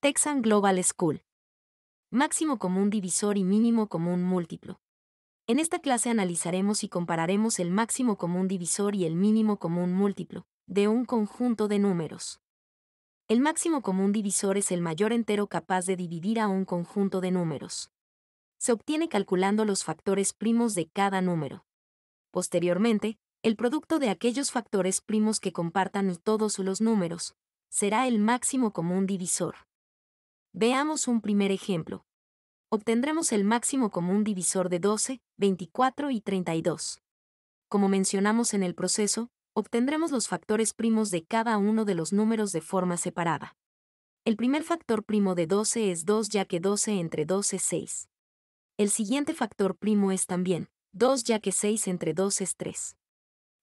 Texan Global School. Máximo común divisor y mínimo común múltiplo. En esta clase analizaremos y compararemos el máximo común divisor y el mínimo común múltiplo de un conjunto de números. El máximo común divisor es el mayor entero capaz de dividir a un conjunto de números. Se obtiene calculando los factores primos de cada número. Posteriormente, el producto de aquellos factores primos que compartan todos los números será el máximo común divisor. Veamos un primer ejemplo. Obtendremos el máximo común divisor de 12, 24 y 32. Como mencionamos en el proceso, obtendremos los factores primos de cada uno de los números de forma separada. El primer factor primo de 12 es 2 ya que 12 entre 2 es 6. El siguiente factor primo es también 2 ya que 6 entre 2 es 3.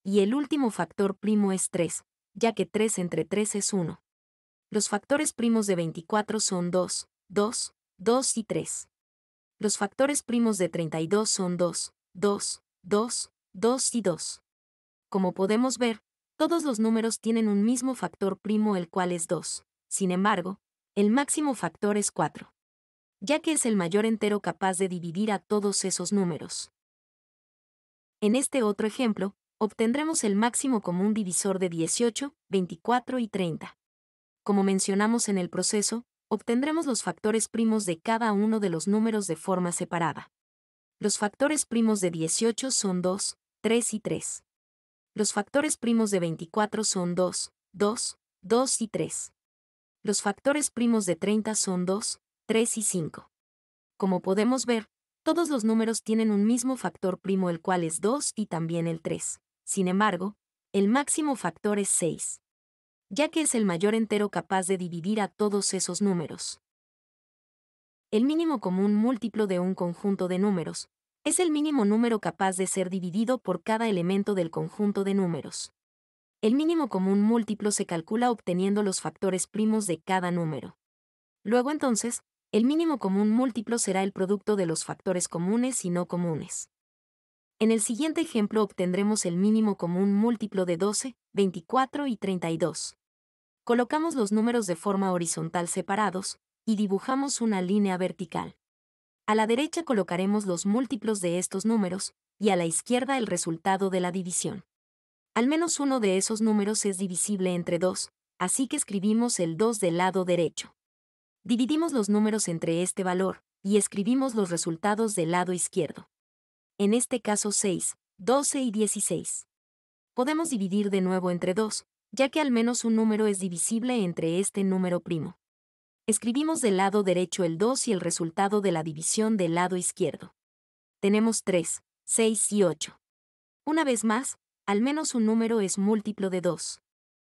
Y el último factor primo es 3, ya que 3 entre 3 es 1. Los factores primos de 24 son 2, 2, 2 y 3. Los factores primos de 32 son 2, 2, 2, 2 y 2. Como podemos ver, todos los números tienen un mismo factor primo el cual es 2. Sin embargo, el máximo factor es 4, ya que es el mayor entero capaz de dividir a todos esos números. En este otro ejemplo, obtendremos el máximo común divisor de 18, 24 y 30 como mencionamos en el proceso, obtendremos los factores primos de cada uno de los números de forma separada. Los factores primos de 18 son 2, 3 y 3. Los factores primos de 24 son 2, 2, 2 y 3. Los factores primos de 30 son 2, 3 y 5. Como podemos ver, todos los números tienen un mismo factor primo el cual es 2 y también el 3. Sin embargo, el máximo factor es 6 ya que es el mayor entero capaz de dividir a todos esos números. El mínimo común múltiplo de un conjunto de números es el mínimo número capaz de ser dividido por cada elemento del conjunto de números. El mínimo común múltiplo se calcula obteniendo los factores primos de cada número. Luego entonces, el mínimo común múltiplo será el producto de los factores comunes y no comunes. En el siguiente ejemplo obtendremos el mínimo común múltiplo de 12, 24 y 32. Colocamos los números de forma horizontal separados y dibujamos una línea vertical. A la derecha colocaremos los múltiplos de estos números y a la izquierda el resultado de la división. Al menos uno de esos números es divisible entre 2, así que escribimos el 2 del lado derecho. Dividimos los números entre este valor y escribimos los resultados del lado izquierdo en este caso 6, 12 y 16. Podemos dividir de nuevo entre 2, ya que al menos un número es divisible entre este número primo. Escribimos del lado derecho el 2 y el resultado de la división del lado izquierdo. Tenemos 3, 6 y 8. Una vez más, al menos un número es múltiplo de 2.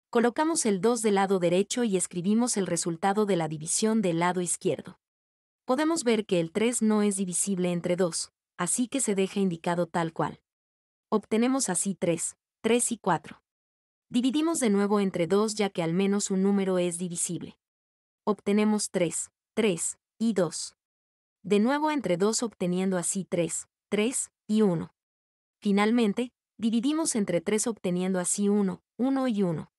Colocamos el 2 del lado derecho y escribimos el resultado de la división del lado izquierdo. Podemos ver que el 3 no es divisible entre 2, así que se deja indicado tal cual. Obtenemos así 3, 3 y 4. Dividimos de nuevo entre 2 ya que al menos un número es divisible. Obtenemos 3, 3 y 2. De nuevo entre 2 obteniendo así 3, 3 y 1. Finalmente, dividimos entre 3 obteniendo así 1, 1 y 1.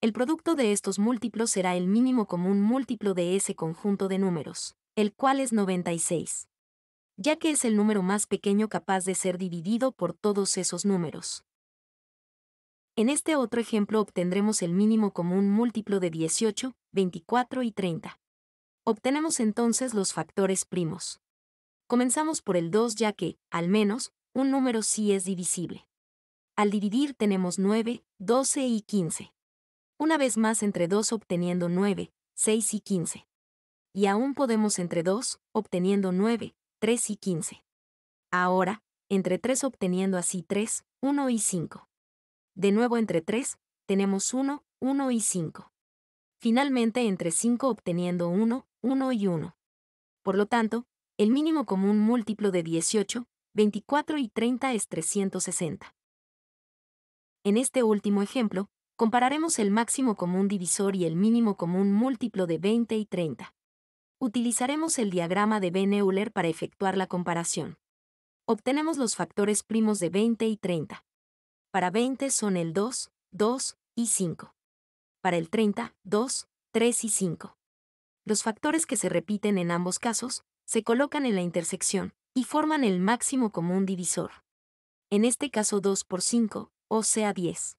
El producto de estos múltiplos será el mínimo común múltiplo de ese conjunto de números, el cual es 96 ya que es el número más pequeño capaz de ser dividido por todos esos números. En este otro ejemplo obtendremos el mínimo común múltiplo de 18, 24 y 30. Obtenemos entonces los factores primos. Comenzamos por el 2 ya que, al menos, un número sí es divisible. Al dividir tenemos 9, 12 y 15. Una vez más entre 2 obteniendo 9, 6 y 15. Y aún podemos entre 2, obteniendo 9, 3 y 15. Ahora, entre 3 obteniendo así 3, 1 y 5. De nuevo entre 3, tenemos 1, 1 y 5. Finalmente entre 5 obteniendo 1, 1 y 1. Por lo tanto, el mínimo común múltiplo de 18, 24 y 30 es 360. En este último ejemplo, compararemos el máximo común divisor y el mínimo común múltiplo de 20 y 30. Utilizaremos el diagrama de Ben Euler para efectuar la comparación. Obtenemos los factores primos de 20 y 30. Para 20 son el 2, 2 y 5. Para el 30, 2, 3 y 5. Los factores que se repiten en ambos casos se colocan en la intersección y forman el máximo común divisor. En este caso 2 por 5, o sea 10.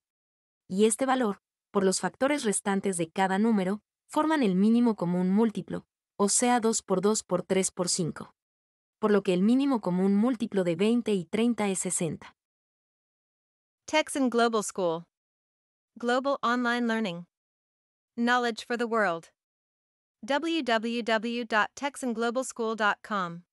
Y este valor, por los factores restantes de cada número, forman el mínimo común múltiplo, o sea 2 por 2 por 3 por 5. Por lo que el mínimo común múltiplo de 20 y 30 es 60. Texan Global School. Global Online Learning. Knowledge for the World. www.texanglobalschool.com